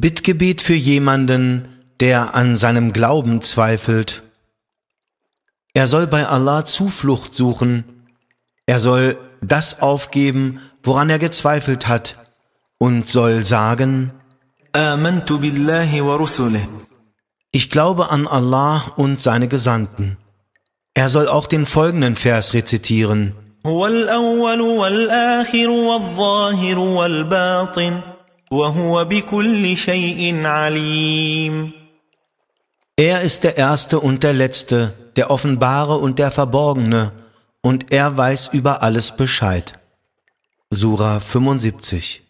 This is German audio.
Bittgebet für jemanden, der an seinem Glauben zweifelt. Er soll bei Allah Zuflucht suchen. Er soll das aufgeben, woran er gezweifelt hat, und soll sagen, ich glaube an Allah und seine Gesandten. Er soll auch den folgenden Vers rezitieren. وهو بكل شيء عليم Er ist der Erste und der Letzte, der Offenbare und der Verborgene, und er weiß über alles Bescheid. Sura 75